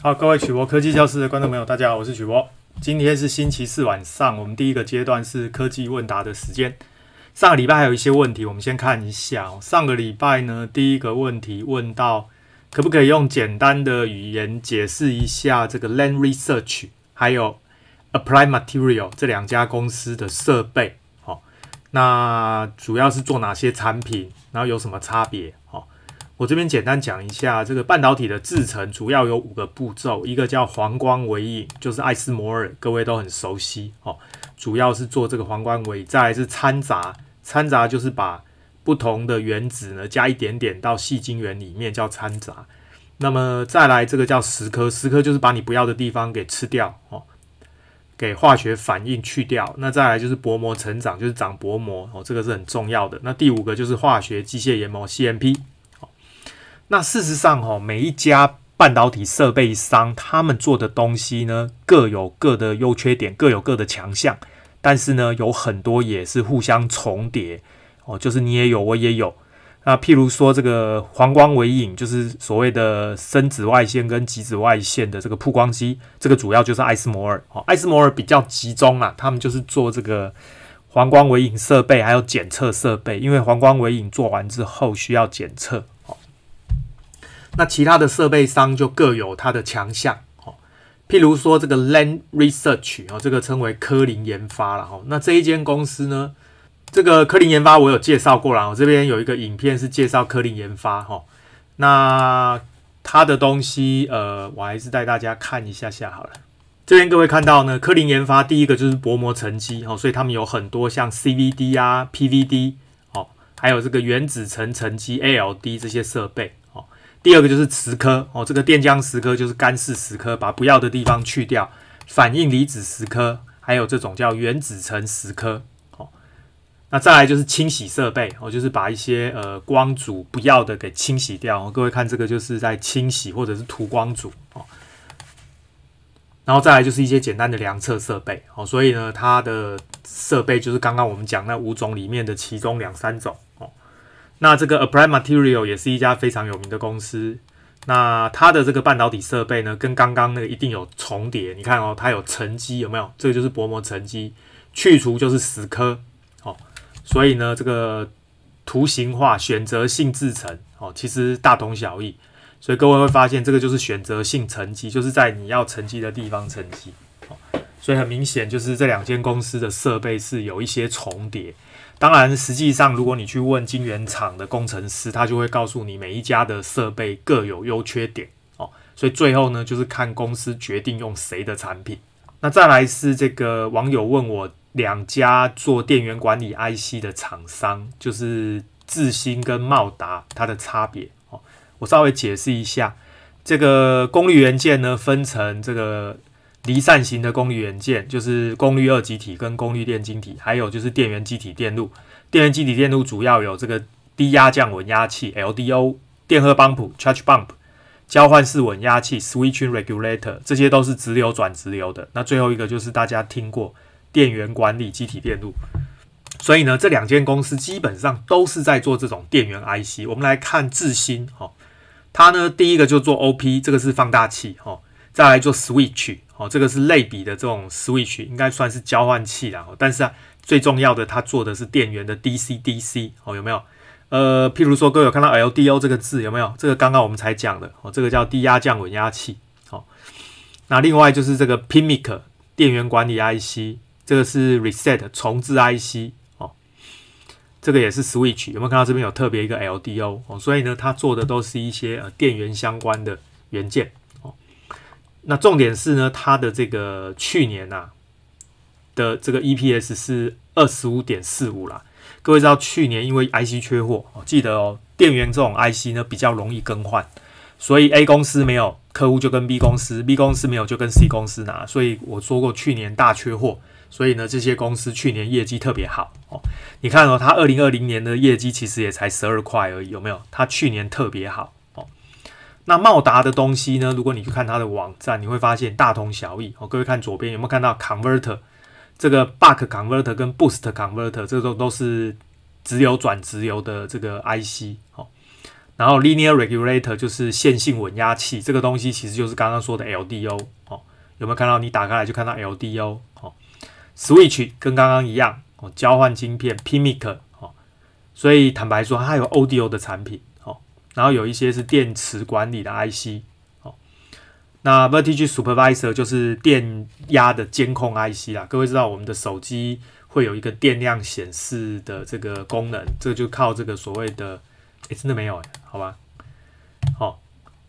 好，各位曲博科技教室的观众朋友，大家好，我是曲博。今天是星期四晚上，我们第一个阶段是科技问答的时间。上个礼拜还有一些问题，我们先看一下。上个礼拜呢，第一个问题问到，可不可以用简单的语言解释一下这个 l a n Research 还有 a p p l y Material 这两家公司的设备？好，那主要是做哪些产品，然后有什么差别？好。我这边简单讲一下这个半导体的制程，主要有五个步骤，一个叫黄光微影，就是爱斯摩尔，各位都很熟悉哦。主要是做这个黄光再来是掺杂，掺杂就是把不同的原子呢加一点点到细晶圆里面叫掺杂。那么再来这个叫蚀刻，蚀刻就是把你不要的地方给吃掉哦，给化学反应去掉。那再来就是薄膜成长，就是长薄膜哦，这个是很重要的。那第五个就是化学机械研磨 CMP。那事实上，哈，每一家半导体设备商他们做的东西呢，各有各的优缺点，各有各的强项。但是呢，有很多也是互相重叠哦，就是你也有，我也有。那譬如说，这个黄光微影，就是所谓的深紫外线跟极紫外线的这个曝光机，这个主要就是爱斯摩尔。哦，爱斯摩尔比较集中啊，他们就是做这个黄光微影设备，还有检测设备。因为黄光微影做完之后需要检测。那其他的设备商就各有它的强项哦，譬如说这个 Land Research 啊，这个称为科林研发了哈。那这一间公司呢，这个科林研发我有介绍过了，我这边有一个影片是介绍科林研发哈。那它的东西呃，我还是带大家看一下下好了。这边各位看到呢，科林研发第一个就是薄膜沉积哦，所以他们有很多像 CVD 啊、PVD 哦，还有这个原子层沉积 ALD 这些设备。第二个就是磁颗哦，这个电浆蚀颗就是干式蚀颗，把不要的地方去掉，反应离子蚀颗，还有这种叫原子层蚀颗哦。那再来就是清洗设备哦，就是把一些呃光阻不要的给清洗掉。各位看这个就是在清洗或者是涂光阻哦。然后再来就是一些简单的量测设备哦，所以呢它的设备就是刚刚我们讲那五种里面的其中两三种哦。那这个 Applied Materials 也是一家非常有名的公司，那它的这个半导体设备呢，跟刚刚那个一定有重叠。你看哦，它有沉积，有没有？这个就是薄膜沉积，去除就是死刻，哦，所以呢，这个图形化选择性制成哦，其实大同小异。所以各位会发现，这个就是选择性沉积，就是在你要沉积的地方沉积。所以很明显，就是这两间公司的设备是有一些重叠。当然，实际上，如果你去问晶圆厂的工程师，他就会告诉你每一家的设备各有优缺点哦。所以最后呢，就是看公司决定用谁的产品。那再来是这个网友问我，两家做电源管理 IC 的厂商，就是智新跟茂达，它的差别哦。我稍微解释一下，这个功率元件呢，分成这个。离散型的功率元件就是功率二极体跟功率电晶体，还有就是电源机体电路。电源机体电路主要有这个低压降稳压器 LDO、电荷泵浦 Charge Pump、交换式稳压器 Switching Regulator，这些都是直流转直流的。那最后一个就是大家听过电源管理机体电路。所以呢，这两间公司基本上都是在做这种电源 IC。我们来看智新，哈，它呢第一个就做 OP，这个是放大器，哈，再来做 Switch。哦，这个是类比的这种 switch，应该算是交换器啦。但是啊，最重要的，它做的是电源的 D C D C。哦，有没有？呃，譬如说，各位有看到 L D O 这个字，有没有？这个刚刚我们才讲的。哦，这个叫低压降稳压器。好，那另外就是这个 Pimic 电源管理 I C，这个是 reset 重置 I C。哦，这个也是 switch，有没有看到这边有特别一个 L D O？哦，所以呢，它做的都是一些呃电源相关的元件。那重点是呢，它的这个去年呐的这个 EPS 是二十五点四五啦。各位知道去年因为 IC 缺货哦，记得哦，电源这种 IC 呢比较容易更换，所以 A 公司没有客户就跟 B 公司，B 公司没有就跟 C 公司拿。所以我说过去年大缺货，所以呢这些公司去年业绩特别好哦。你看哦，它二零二零年的业绩其实也才十二块而已，有没有？它去年特别好。那茂达的东西呢？如果你去看它的网站，你会发现大同小异哦。各位看左边有没有看到 converter 这个 buck converter 跟 boost converter 这种都是直流转直流的这个 IC 哦。然后 linear regulator 就是线性稳压器，这个东西其实就是刚刚说的 LDO 哦。有没有看到？你打开来就看到 LDO 哦。Switch 跟刚刚一样哦，交换晶片 PMIC 哦。所以坦白说，它有 o d o 的产品。然后有一些是电池管理的 IC，那 v o r t a g e Supervisor 就是电压的监控 IC 啦。各位知道我们的手机会有一个电量显示的这个功能，这就靠这个所谓的，哎，真的没有，好吧，好，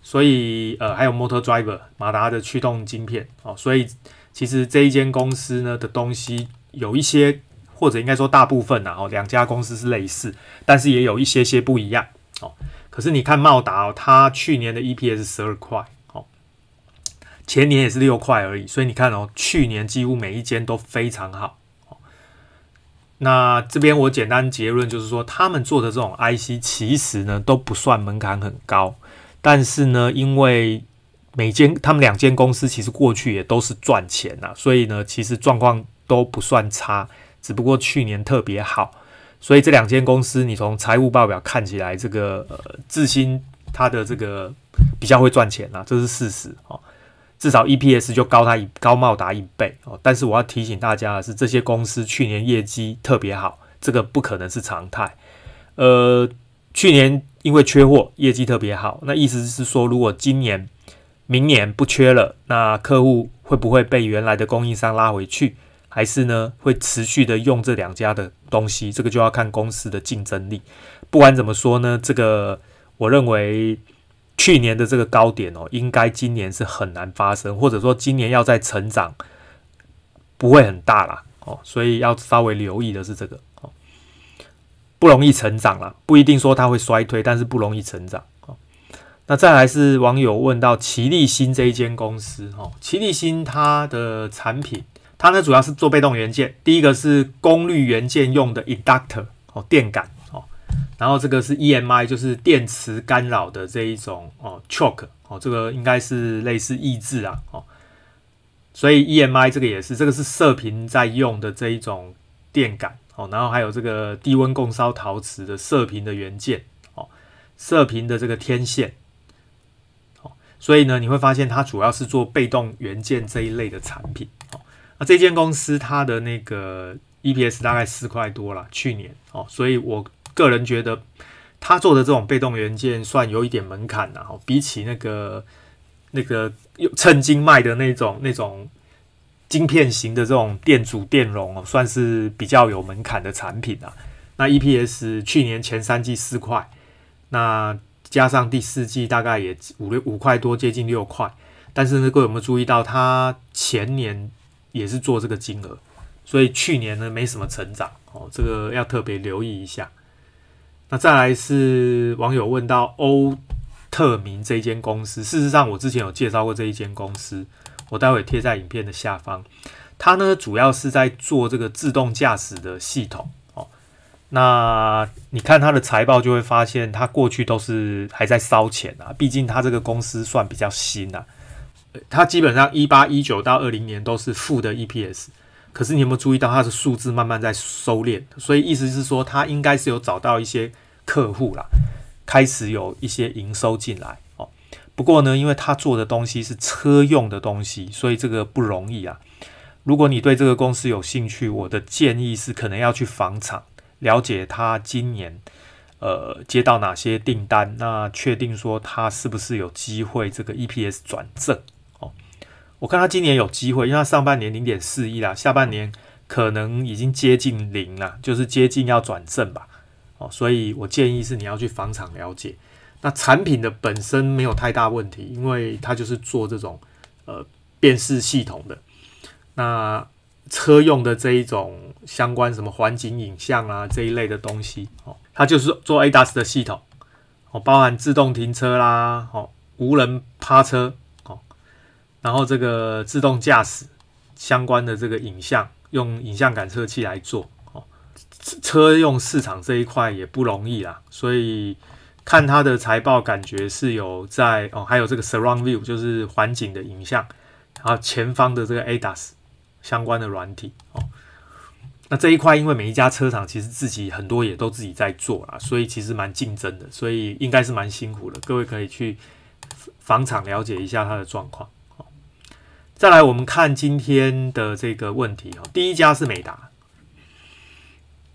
所以呃，还有 Motor Driver 马达的驱动晶片，哦，所以其实这一间公司呢的东西有一些，或者应该说大部分呢，哦，两家公司是类似，但是也有一些些不一样，哦。可是你看茂达哦，它去年的 EPS 十二块，哦，前年也是六块而已，所以你看哦，去年几乎每一间都非常好。那这边我简单结论就是说，他们做的这种 IC 其实呢都不算门槛很高，但是呢，因为每间他们两间公司其实过去也都是赚钱呐，所以呢，其实状况都不算差，只不过去年特别好。所以这两间公司，你从财务报表看起来，这个呃，智新它的这个比较会赚钱啊，这是事实哦。至少 EPS 就高它一高，茂达一倍哦。但是我要提醒大家的是，这些公司去年业绩特别好，这个不可能是常态。呃，去年因为缺货，业绩特别好。那意思是说，如果今年、明年不缺了，那客户会不会被原来的供应商拉回去？还是呢，会持续的用这两家的东西，这个就要看公司的竞争力。不管怎么说呢，这个我认为去年的这个高点哦，应该今年是很难发生，或者说今年要再成长不会很大了哦，所以要稍微留意的是这个哦，不容易成长了，不一定说它会衰退，但是不容易成长那再来是网友问到齐立新这一间公司哦，齐立新它的产品。它呢主要是做被动元件，第一个是功率元件用的 inductor 哦电感哦，然后这个是 EMI 就是电磁干扰的这一种哦 choke 哦这个应该是类似抑制啊哦，所以 EMI 这个也是这个是射频在用的这一种电感哦，然后还有这个低温共烧陶瓷的射频的元件哦射频的这个天线哦，所以呢你会发现它主要是做被动元件这一类的产品。那这间公司它的那个 EPS 大概四块多了，去年哦，所以我个人觉得它做的这种被动元件算有一点门槛的哦，比起那个那个又趁金卖的那种那种晶片型的这种电阻电容哦，算是比较有门槛的产品了。那 EPS 去年前三季四块，那加上第四季大概也五六五块多，接近六块。但是各位有没有注意到它前年？也是做这个金额，所以去年呢没什么成长哦，这个要特别留意一下。那再来是网友问到欧特明这间公司，事实上我之前有介绍过这一间公司，我待会贴在影片的下方。它呢主要是在做这个自动驾驶的系统哦。那你看它的财报就会发现，它过去都是还在烧钱啊，毕竟它这个公司算比较新的。它基本上一八一九到二零年都是负的 EPS，可是你有没有注意到它的数字慢慢在收敛？所以意思是说，它应该是有找到一些客户啦，开始有一些营收进来哦。不过呢，因为它做的东西是车用的东西，所以这个不容易啊。如果你对这个公司有兴趣，我的建议是可能要去房厂，了解它今年呃接到哪些订单，那确定说它是不是有机会这个 EPS 转正。我看它今年有机会，因为它上半年零点四亿啦，下半年可能已经接近零了，就是接近要转正吧。哦，所以我建议是你要去房产了解，那产品的本身没有太大问题，因为它就是做这种呃辨识系统的，那车用的这一种相关什么环境影像啊这一类的东西，哦，它就是做 A DAS 的系统，哦，包含自动停车啦，哦，无人趴车。然后这个自动驾驶相关的这个影像，用影像感测器来做哦，车用市场这一块也不容易啦，所以看它的财报感觉是有在哦，还有这个 surround view 就是环境的影像，然后前方的这个 A d a s 相关的软体哦，那这一块因为每一家车厂其实自己很多也都自己在做啦，所以其实蛮竞争的，所以应该是蛮辛苦的，各位可以去房厂了解一下它的状况。再来，我们看今天的这个问题哦。第一家是美达，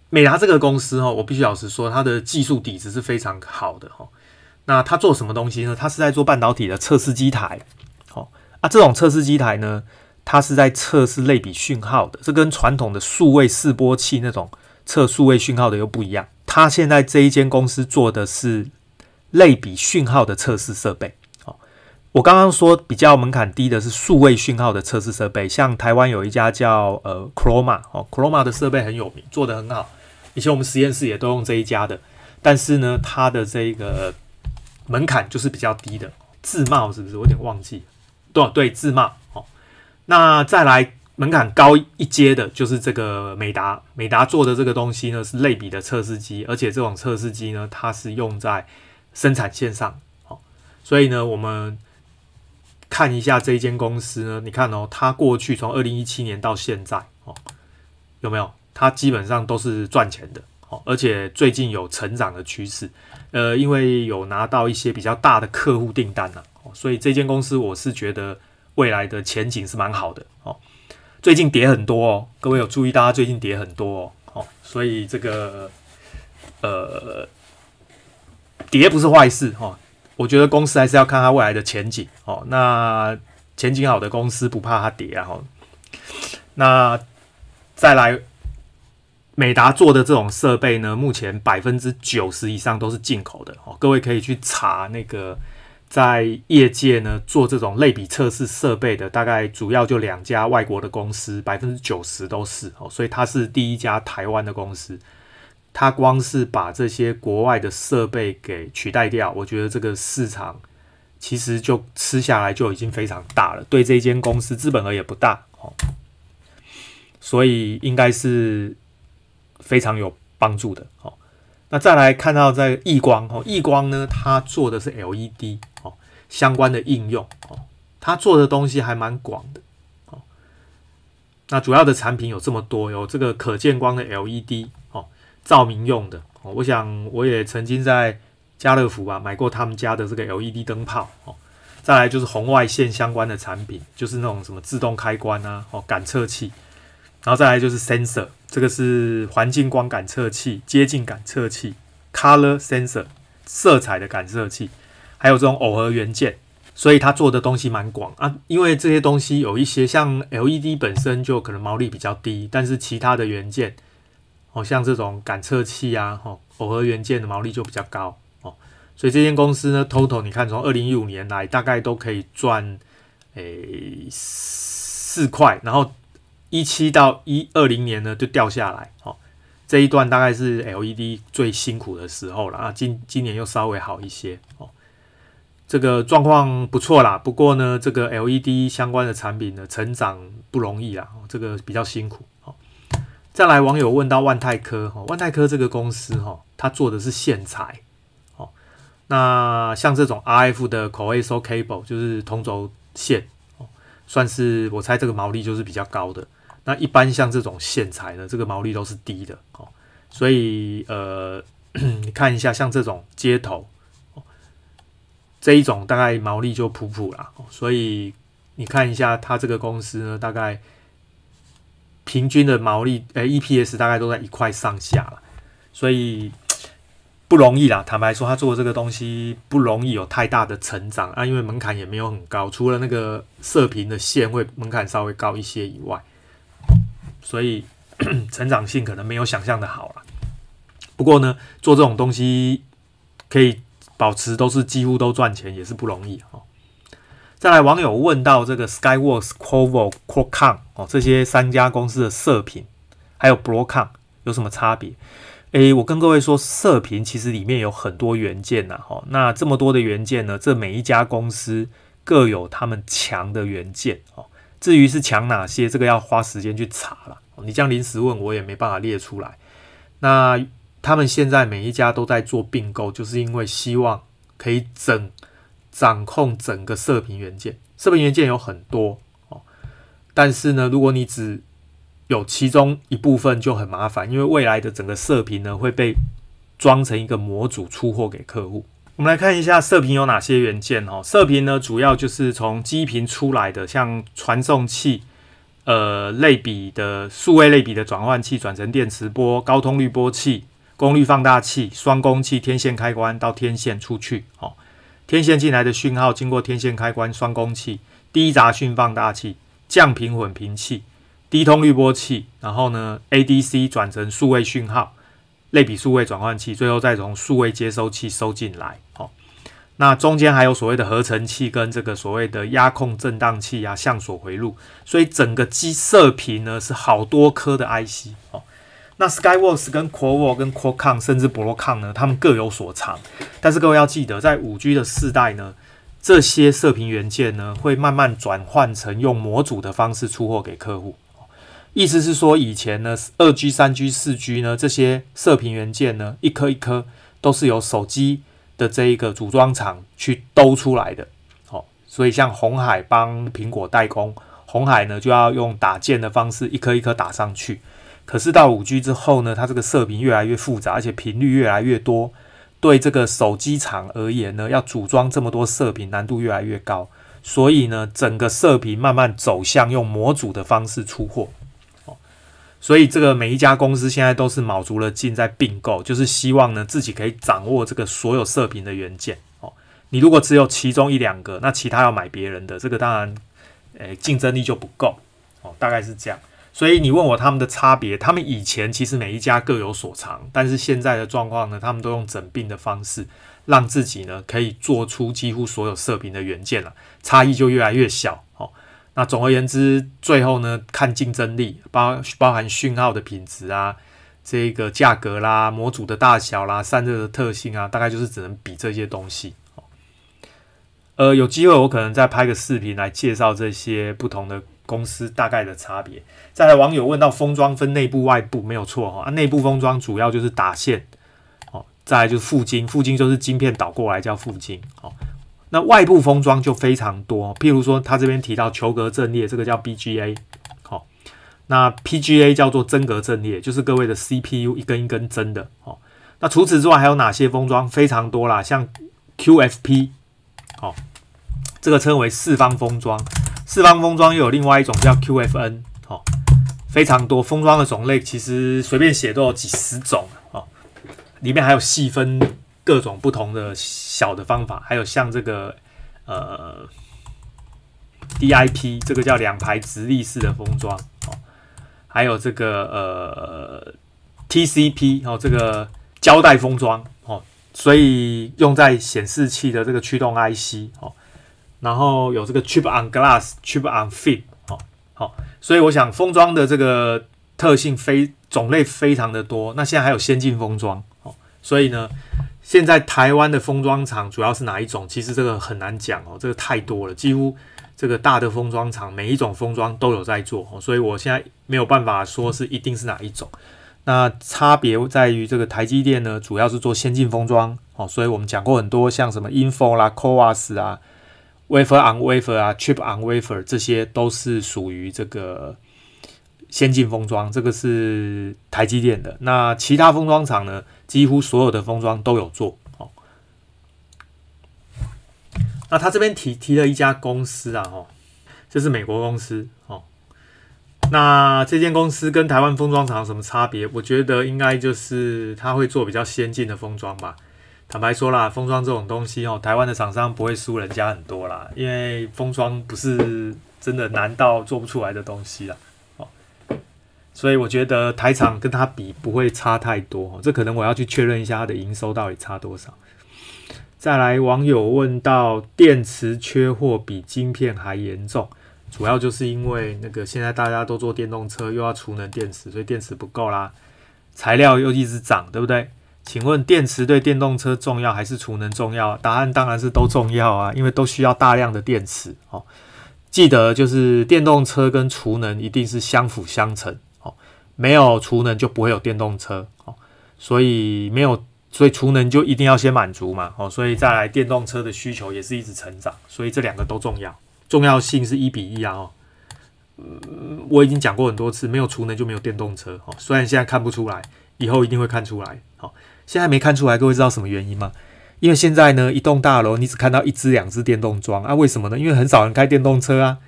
美达这个公司哦，我必须老实说，它的技术底子是非常好的哦。那它做什么东西呢？它是在做半导体的测试机台。哦，啊，这种测试机台呢，它是在测试类比讯号的，这跟传统的数位示波器那种测数位讯号的又不一样。它现在这一间公司做的是类比讯号的测试设备。我刚刚说比较门槛低的是数位讯号的测试设备，像台湾有一家叫呃 Chroma 哦，Chroma 的设备很有名，做的很好，以前我们实验室也都用这一家的。但是呢，它的这个门槛就是比较低的，自贸是不是？我有点忘记。对对，自贸哦。那再来门槛高一阶的就是这个美达，美达做的这个东西呢是类比的测试机，而且这种测试机呢它是用在生产线上哦，所以呢我们。看一下这一间公司呢？你看哦，它过去从二零一七年到现在哦，有没有？它基本上都是赚钱的哦，而且最近有成长的趋势。呃，因为有拿到一些比较大的客户订单哦，所以这间公司我是觉得未来的前景是蛮好的哦。最近跌很多哦，各位有注意？大家最近跌很多哦，所以这个呃，跌不是坏事哈。我觉得公司还是要看它未来的前景哦。那前景好的公司不怕它跌啊。那再来，美达做的这种设备呢，目前百分之九十以上都是进口的哦。各位可以去查那个，在业界呢做这种类比测试设备的，大概主要就两家外国的公司，百分之九十都是哦。所以它是第一家台湾的公司。它光是把这些国外的设备给取代掉，我觉得这个市场其实就吃下来就已经非常大了。对这间公司资本额也不大哦，所以应该是非常有帮助的哦。那再来看到在易光哦，易光呢，它做的是 LED 哦相关的应用哦，它做的东西还蛮广的哦。那主要的产品有这么多，有这个可见光的 LED。照明用的哦，我想我也曾经在家乐福吧买过他们家的这个 LED 灯泡哦。再来就是红外线相关的产品，就是那种什么自动开关啊哦感测器，然后再来就是 sensor，这个是环境光感测器、接近感测器、color sensor 色彩的感测器，还有这种耦合元件，所以它做的东西蛮广啊。因为这些东西有一些像 LED 本身就可能毛利比较低，但是其他的元件。哦，像这种感测器啊，哦，耦合元件的毛利就比较高哦，所以这间公司呢，Total，你看从二零一五年来大概都可以赚，诶，四块，然后一七到一二零年呢就掉下来，哦，这一段大概是 LED 最辛苦的时候了啊，今今年又稍微好一些哦，这个状况不错啦，不过呢，这个 LED 相关的产品呢，成长不容易啦，这个比较辛苦。再来，网友问到万泰科，哈，万泰科这个公司，哈，它做的是线材，哦，那像这种 R F 的 c o a x o cable，就是同轴线，哦，算是我猜这个毛利就是比较高的。那一般像这种线材呢，这个毛利都是低的，哦，所以，呃，你看一下像这种接头，这一种大概毛利就普普啦。所以你看一下它这个公司呢，大概。平均的毛利，呃，EPS 大概都在一块上下了，所以不容易啦。坦白说，他做这个东西不容易有太大的成长啊，因为门槛也没有很高，除了那个射频的线会门槛稍微高一些以外，所以 成长性可能没有想象的好了。不过呢，做这种东西可以保持都是几乎都赚钱，也是不容易哦。再来，网友问到这个 Skyworks、Qualcomm。哦，这些三家公司的射频还有 Broadcom 有什么差别？诶，我跟各位说，射频其实里面有很多元件呐。哈，那这么多的元件呢，这每一家公司各有他们强的元件。哦，至于是强哪些，这个要花时间去查了。你这样临时问我也没办法列出来。那他们现在每一家都在做并购，就是因为希望可以整掌控整个射频元件。射频元件有很多。但是呢，如果你只有其中一部分就很麻烦，因为未来的整个射频呢会被装成一个模组出货给客户。我们来看一下射频有哪些元件哦。射频呢，主要就是从基频出来的，像传送器、呃，类比的、数位类比的转换器转成电磁波，高通滤波器、功率放大器、双工器、天线开关到天线出去。哦，天线进来的讯号经过天线开关、双工器、低杂讯放大器。降频混频器、低通滤波器，然后呢，A/D/C 转成数位讯号，类比数位转换器，最后再从数位接收器收进来。哦，那中间还有所谓的合成器跟这个所谓的压控振荡器啊，向锁回路。所以整个机射频呢是好多颗的 IC。哦。那 Skyworks 跟 q u a l c o 跟 q u a l c o m 甚至 Broadcom 呢，他们各有所长。但是各位要记得，在五 G 的世代呢。这些射频元件呢，会慢慢转换成用模组的方式出货给客户。意思是说，以前呢，二 G、三 G、四 G 呢，这些射频元件呢，一颗一颗都是由手机的这一个组装厂去兜出来的。哦，所以像红海帮苹果代工，红海呢就要用打件的方式，一颗一颗打上去。可是到五 G 之后呢，它这个射频越来越复杂，而且频率越来越多。对这个手机厂而言呢，要组装这么多射频，难度越来越高，所以呢，整个射频慢慢走向用模组的方式出货，哦，所以这个每一家公司现在都是卯足了劲在并购，就是希望呢自己可以掌握这个所有射频的元件，哦，你如果只有其中一两个，那其他要买别人的，这个当然，呃，竞争力就不够，哦，大概是这样。所以你问我他们的差别，他们以前其实每一家各有所长，但是现在的状况呢，他们都用整并的方式，让自己呢可以做出几乎所有射频的元件了，差异就越来越小。好，那总而言之，最后呢看竞争力，包包含讯号的品质啊，这个价格啦，模组的大小啦，散热的特性啊，大概就是只能比这些东西。呃，有机会我可能再拍个视频来介绍这些不同的。公司大概的差别。再来，网友问到封装分内部、外部，没有错哈。啊，内部封装主要就是打线，哦，再来就是附晶，附晶就是晶片导过来叫附晶，好。那外部封装就非常多，譬如说他这边提到球格阵列，这个叫 BGA，好。那 PGA 叫做真格阵列，就是各位的 CPU 一根一根真的，好。那除此之外还有哪些封装？非常多啦，像 QFP，好。这个称为四方封装，四方封装又有另外一种叫 QFN，哦，非常多封装的种类，其实随便写都有几十种哦。里面还有细分各种不同的小的方法，还有像这个呃 DIP，这个叫两排直立式的封装，哦，还有这个呃 TCP，哦，这个胶带封装，哦，所以用在显示器的这个驱动 IC，哦。然后有这个 chip on glass，chip on f i e m 好，好，所以我想封装的这个特性非种类非常的多。那现在还有先进封装，哦，所以呢，现在台湾的封装厂主要是哪一种？其实这个很难讲哦，这个太多了，几乎这个大的封装厂每一种封装都有在做，所以我现在没有办法说是一定是哪一种。那差别在于这个台积电呢，主要是做先进封装，哦，所以我们讲过很多像什么 i n f o 啦，Kovas 啊。Wafer on wafer 啊，Chip on wafer，这些都是属于这个先进封装，这个是台积电的。那其他封装厂呢？几乎所有的封装都有做。哦。那他这边提提了一家公司啊，哦，这是美国公司哦。那这间公司跟台湾封装厂有什么差别？我觉得应该就是他会做比较先进的封装吧。坦白说啦，封装这种东西哦，台湾的厂商不会输人家很多啦，因为封装不是真的难到做不出来的东西啦，哦，所以我觉得台厂跟它比不会差太多哦，这可能我要去确认一下它的营收到底差多少。再来，网友问到电池缺货比晶片还严重，主要就是因为那个现在大家都做电动车，又要储能电池，所以电池不够啦，材料又一直涨，对不对？请问电池对电动车重要还是储能重要？答案当然是都重要啊，因为都需要大量的电池哦。记得就是电动车跟储能一定是相辅相成哦，没有储能就不会有电动车哦，所以没有所以储能就一定要先满足嘛哦，所以再来电动车的需求也是一直成长，所以这两个都重要，重要性是一比一啊哦。我已经讲过很多次，没有储能就没有电动车哦，虽然现在看不出来，以后一定会看出来好。现在没看出来，各位知道什么原因吗？因为现在呢，一栋大楼你只看到一只两只电动桩啊，为什么呢？因为很少人开电动车啊，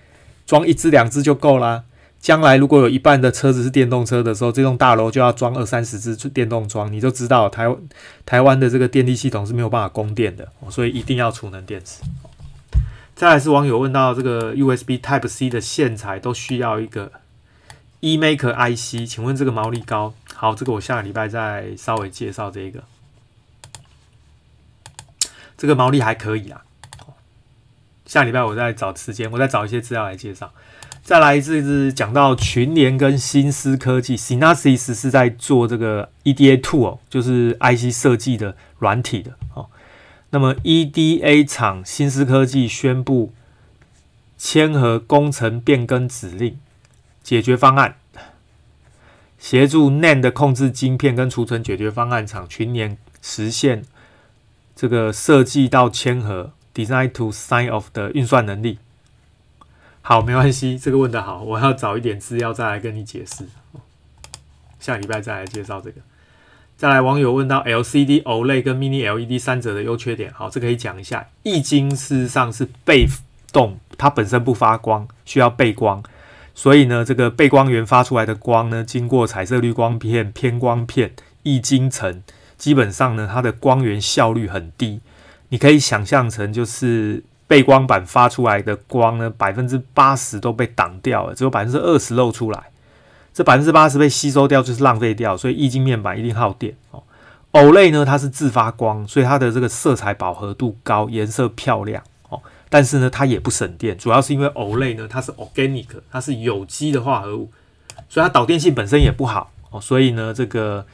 装一只两只就够啦。将来如果有一半的车子是电动车的时候，这栋大楼就要装二三十只电动桩，你就知道台湾台湾的这个电力系统是没有办法供电的，所以一定要储能电池。再来是网友问到这个 USB Type C 的线材都需要一个 eMake IC，请问这个毛利高？好，这个我下个礼拜再稍微介绍这一个，这个毛利还可以啊。下礼拜我再找时间，我再找一些资料来介绍。再来一次讲到群联跟新思科技，Synapses 是在做这个 EDA t w o 哦，就是 IC 设计的软体的。哦。那么 EDA 厂新思科技宣布签合工程变更指令解决方案。协助 NAND 的控制晶片跟储存解决方案厂群年实现这个设计到签核 design to sign off 的运算能力。好，没关系，这个问的好，我要找一点资料再来跟你解释。下礼拜再来介绍这个。再来，网友问到 LCD OLED 跟 Mini LED 三者的优缺点。好，这可以讲一下。易晶事实上是被动，它本身不发光，需要背光。所以呢，这个背光源发出来的光呢，经过彩色滤光片、偏光片、易晶层，基本上呢，它的光源效率很低。你可以想象成，就是背光板发出来的光呢，百分之八十都被挡掉了，只有百分之二十露出来。这百分之八十被吸收掉，就是浪费掉。所以易晶面板一定耗电哦。OLED 呢，它是自发光，所以它的这个色彩饱和度高，颜色漂亮。但是呢，它也不省电，主要是因为 Olay 呢，它是 organic，它是有机的化合物，所以它导电性本身也不好哦，所以呢，这个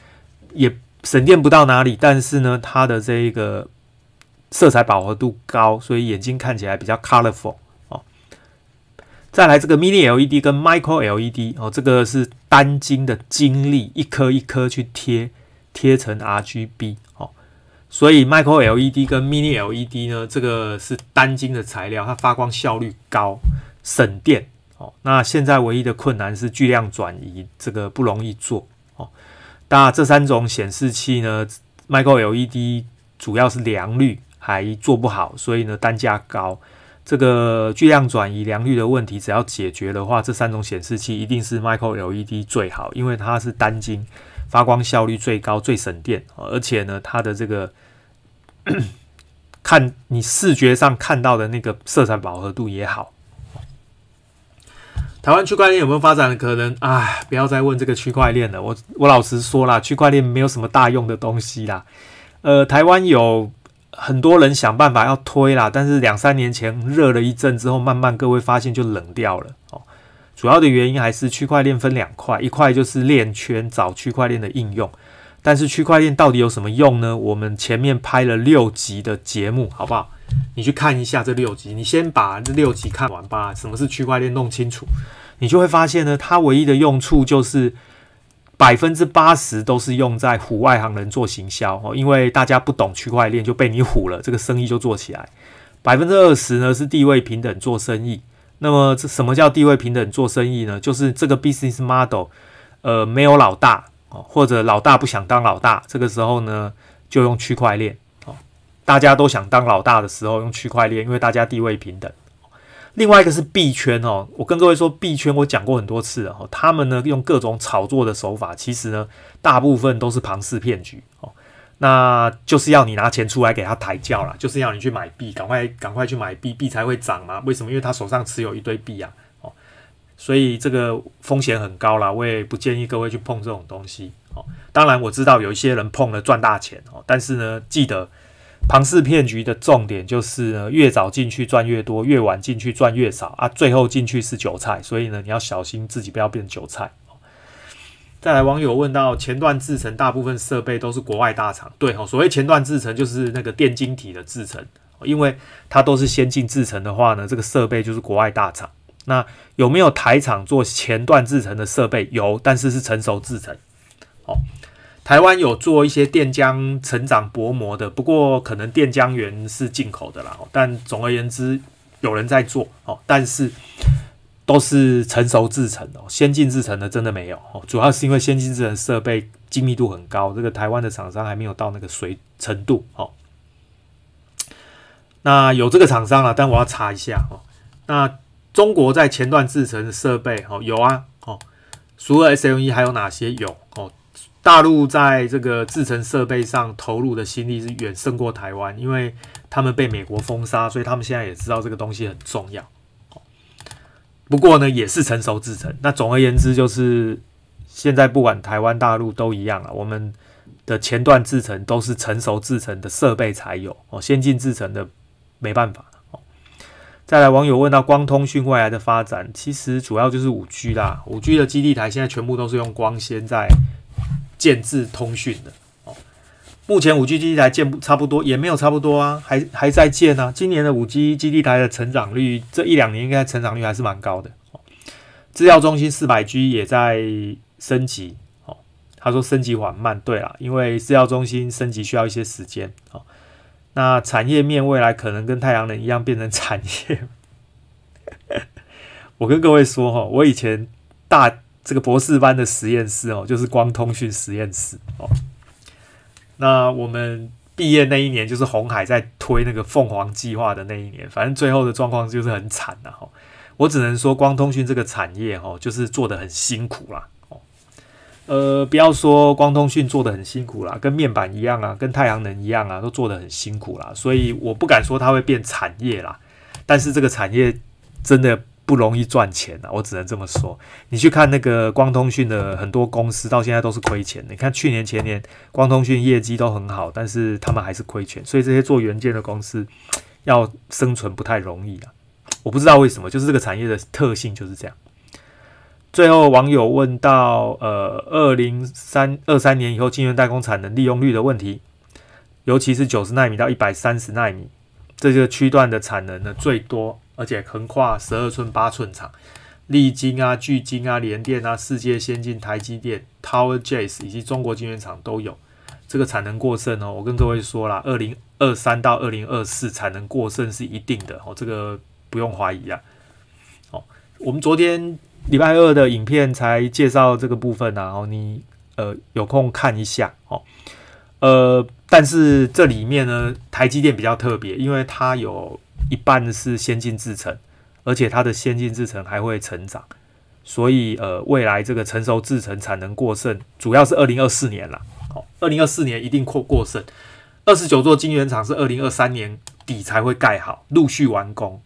也省电不到哪里。但是呢，它的这个色彩饱和度高，所以眼睛看起来比较 colorful 哦。再来这个 mini LED 跟 micro LED 哦，这个是单晶的晶粒一颗一颗去贴贴成 RGB 哦。所以，micro LED 跟 mini LED 呢，这个是单晶的材料，它发光效率高，省电哦。那现在唯一的困难是巨量转移，这个不容易做哦。那这三种显示器呢，micro LED 主要是良率还做不好，所以呢单价高。这个巨量转移良率的问题只要解决的话，这三种显示器一定是 micro LED 最好，因为它是单晶。发光效率最高、最省电，而且呢，它的这个 看你视觉上看到的那个色彩饱和度也好。台湾区块链有没有发展的可能啊？不要再问这个区块链了，我我老实说啦，区块链没有什么大用的东西啦。呃，台湾有很多人想办法要推啦，但是两三年前热了一阵之后，慢慢各位发现就冷掉了哦。主要的原因还是区块链分两块，一块就是链圈找区块链的应用，但是区块链到底有什么用呢？我们前面拍了六集的节目，好不好？你去看一下这六集，你先把这六集看完吧。什么是区块链弄清楚，你就会发现呢，它唯一的用处就是百分之八十都是用在唬外行人做行销哦，因为大家不懂区块链就被你唬了，这个生意就做起来。百分之二十呢是地位平等做生意。那么这什么叫地位平等做生意呢？就是这个 business model，呃，没有老大哦，或者老大不想当老大，这个时候呢，就用区块链哦。大家都想当老大的时候用区块链，因为大家地位平等。另外一个是币圈哦，我跟各位说币圈，我讲过很多次哦，他们呢用各种炒作的手法，其实呢大部分都是庞氏骗局。那就是要你拿钱出来给他抬轿了，就是要你去买币，赶快赶快去买币，币才会涨嘛。为什么？因为他手上持有一堆币啊，哦，所以这个风险很高了，我也不建议各位去碰这种东西。哦，当然我知道有一些人碰了赚大钱，哦，但是呢，记得庞氏骗局的重点就是呢，越早进去赚越多，越晚进去赚越少啊，最后进去是韭菜，所以呢，你要小心自己不要变韭菜。再来，网友问到前段制程，大部分设备都是国外大厂。对吼，所谓前段制程就是那个电晶体的制程，因为它都是先进制程的话呢，这个设备就是国外大厂。那有没有台厂做前段制程的设备？有，但是是成熟制程。哦，台湾有做一些电浆成长薄膜的，不过可能电浆源是进口的啦。但总而言之，有人在做哦，但是。都是成熟制成哦，先进制成的真的没有哦，主要是因为先进制成设备精密度很高，这个台湾的厂商还没有到那个水程度哦。那有这个厂商啊，但我要查一下哦。那中国在前段制成设备哦有啊哦，除了 SME 还有哪些有哦？大陆在这个制成设备上投入的心力是远胜过台湾，因为他们被美国封杀，所以他们现在也知道这个东西很重要。不过呢，也是成熟制成。那总而言之，就是现在不管台湾、大陆都一样了。我们的前段制成都是成熟制成的设备才有哦，先进制成的没办法哦。再来，网友问到光通讯未来的发展，其实主要就是五 G 啦。五 G 的基地台现在全部都是用光纤在建制通讯的。目前五 G 基地台建不差不多，也没有差不多啊，还还在建呢。今年的五 G 基地台的成长率，这一两年应该成长率还是蛮高的。资料中心四百 G 也在升级，哦，他说升级缓慢，对啊，因为资料中心升级需要一些时间，哦。那产业面未来可能跟太阳能一样变成产业。我跟各位说哈，我以前大这个博士班的实验室哦，就是光通讯实验室哦。那我们毕业那一年，就是红海在推那个凤凰计划的那一年，反正最后的状况就是很惨的哈。我只能说，光通讯这个产业哈，就是做的很辛苦啦。哦，呃，不要说光通讯做的很辛苦啦，跟面板一样啊，跟太阳能一样啊，都做的很辛苦啦。所以我不敢说它会变产业啦，但是这个产业真的。不容易赚钱啊，我只能这么说。你去看那个光通讯的很多公司，到现在都是亏钱。你看去年前年光通讯业绩都很好，但是他们还是亏钱。所以这些做元件的公司要生存不太容易啊。我不知道为什么，就是这个产业的特性就是这样。最后网友问到：呃，二零三二三年以后晶圆代工产能利用率的问题，尤其是九十纳米到一百三十纳米这个区段的产能呢最多。而且横跨十二寸、八寸厂，历晶啊、巨晶啊、联电啊、世界先进、台积电、Tower j a z e 以及中国晶圆厂都有，这个产能过剩哦。我跟各位说了，二零二三到二零二四产能过剩是一定的哦，这个不用怀疑啊。哦，我们昨天礼拜二的影片才介绍这个部分然哦，你呃有空看一下哦。呃，但是这里面呢，台积电比较特别，因为它有。一半是先进制程，而且它的先进制程还会成长，所以呃，未来这个成熟制程产能过剩，主要是二零二四年了。好，二零二四年一定扩过剩。二十九座晶圆厂是二零二三年底才会盖好，陆续完工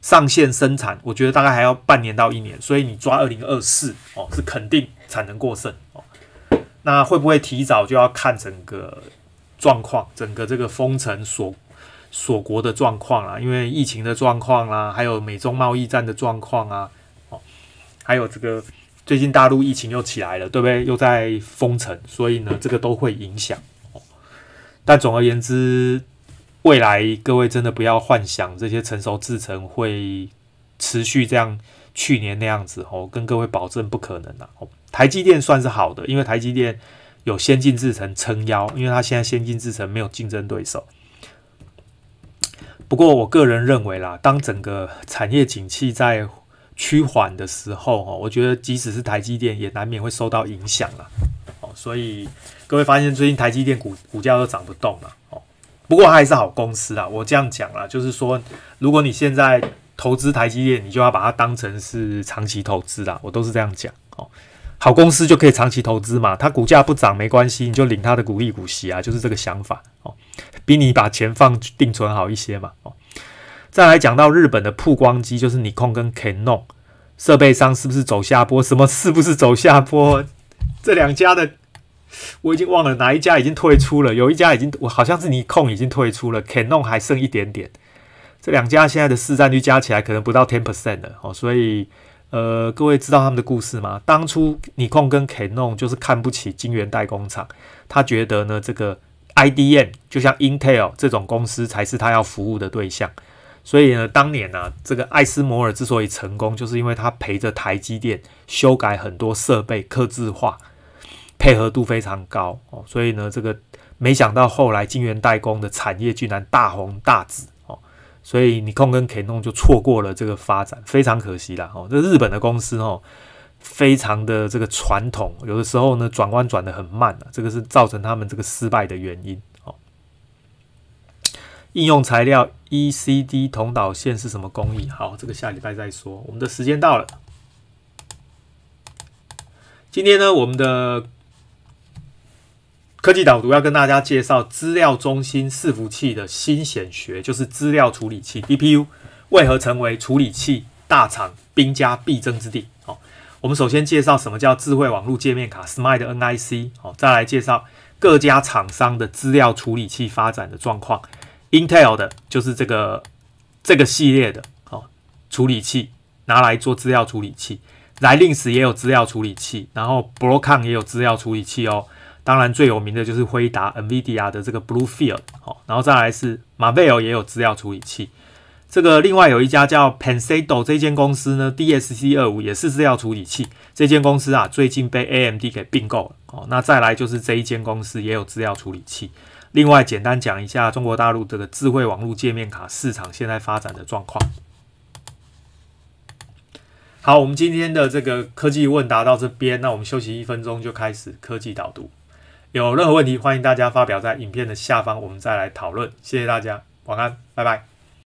上线生产，我觉得大概还要半年到一年。所以你抓二零二四哦，是肯定产能过剩哦。那会不会提早就要看整个状况，整个这个封城锁？锁国的状况啊，因为疫情的状况啦，还有美中贸易战的状况啊，哦，还有这个最近大陆疫情又起来了，对不对？又在封城，所以呢，这个都会影响。但总而言之，未来各位真的不要幻想这些成熟制程会持续这样去年那样子哦。跟各位保证不可能啊。台积电算是好的，因为台积电有先进制程撑腰，因为它现在先进制程没有竞争对手。不过我个人认为啦，当整个产业景气在趋缓的时候，哦，我觉得即使是台积电也难免会受到影响了，哦，所以各位发现最近台积电股股价都涨不动了，哦，不过它还是好公司啦，我这样讲啦，就是说如果你现在投资台积电，你就要把它当成是长期投资啦，我都是这样讲，哦。好公司就可以长期投资嘛，它股价不涨没关系，你就领它的股利股息啊，就是这个想法哦，比你把钱放定存好一些嘛。哦，再来讲到日本的曝光机，就是你控跟 Canon 设备商是不是走下坡？什么是不是走下坡？这两家的我已经忘了哪一家已经退出了，有一家已经我好像是你控已经退出了，Canon 还剩一点点。这两家现在的市占率加起来可能不到 ten percent 了哦，所以。呃，各位知道他们的故事吗？当初，尼控跟 Canon 就是看不起晶圆代工厂，他觉得呢，这个 IDM 就像 Intel 这种公司才是他要服务的对象。所以呢，当年呢，这个艾斯摩尔之所以成功，就是因为他陪着台积电修改很多设备、刻字化，配合度非常高哦。所以呢，这个没想到后来晶圆代工的产业居然大红大紫。所以你康跟 Canon 就错过了这个发展，非常可惜了哦。这日本的公司哦，非常的这个传统，有的时候呢转弯转的很慢啊、这个是造成他们这个失败的原因哦。应用材料 ECD 铜导线是什么工艺？好，这个下礼拜再说。我们的时间到了，今天呢我们的。科技导读要跟大家介绍资料中心伺服器的新显学，就是资料处理器 d p u 为何成为处理器大厂兵家必争之地。好，我们首先介绍什么叫智慧网络界面卡 （Smart NIC）。好，再来介绍各家厂商的资料处理器发展的状况。Intel 的，就是这个这个系列的哦，处理器拿来做资料处理器。i n 时也有资料处理器，然后 b r o c o n 也有资料处理器哦。当然，最有名的就是辉达 （NVIDIA） 的这个 Bluefield，好，然后再来是马贝尔也有资料处理器。这个另外有一家叫 Pensado 这间公司呢，DSC 二五也是资料处理器。这间公司啊，最近被 AMD 给并购了。哦。那再来就是这一间公司也有资料处理器。另外，简单讲一下中国大陆这个智慧网络界面卡市场现在发展的状况。好，我们今天的这个科技问答到这边，那我们休息一分钟，就开始科技导读。有任何问题，欢迎大家发表在影片的下方，我们再来讨论。谢谢大家，晚安，拜拜。